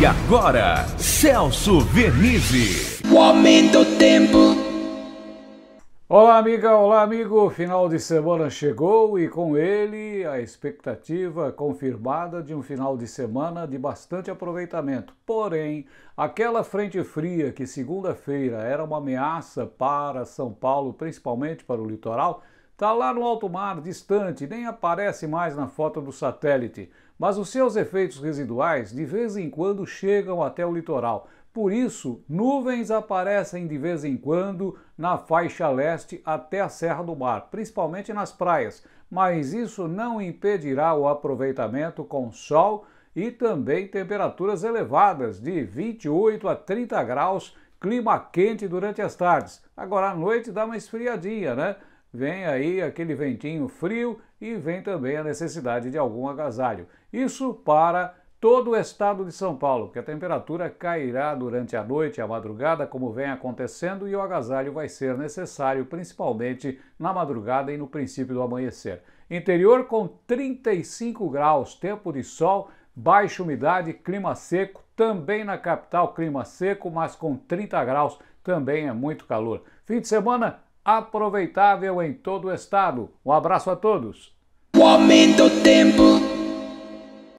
E agora, Celso Vernizzi. O aumento tempo. Olá, amiga, olá, amigo. Final de semana chegou e com ele a expectativa confirmada de um final de semana de bastante aproveitamento. Porém, aquela frente fria que segunda-feira era uma ameaça para São Paulo, principalmente para o litoral, Está lá no alto mar, distante, nem aparece mais na foto do satélite, mas os seus efeitos residuais de vez em quando chegam até o litoral. Por isso, nuvens aparecem de vez em quando na faixa leste até a Serra do Mar, principalmente nas praias, mas isso não impedirá o aproveitamento com sol e também temperaturas elevadas de 28 a 30 graus, clima quente durante as tardes. Agora à noite dá uma esfriadinha, né? vem aí aquele ventinho frio e vem também a necessidade de algum agasalho. Isso para todo o estado de São Paulo, que a temperatura cairá durante a noite e a madrugada, como vem acontecendo, e o agasalho vai ser necessário, principalmente na madrugada e no princípio do amanhecer. Interior com 35 graus, tempo de sol, baixa umidade, clima seco, também na capital clima seco, mas com 30 graus também é muito calor. Fim de semana aproveitável em todo o estado. Um abraço a todos. O aumento do tempo.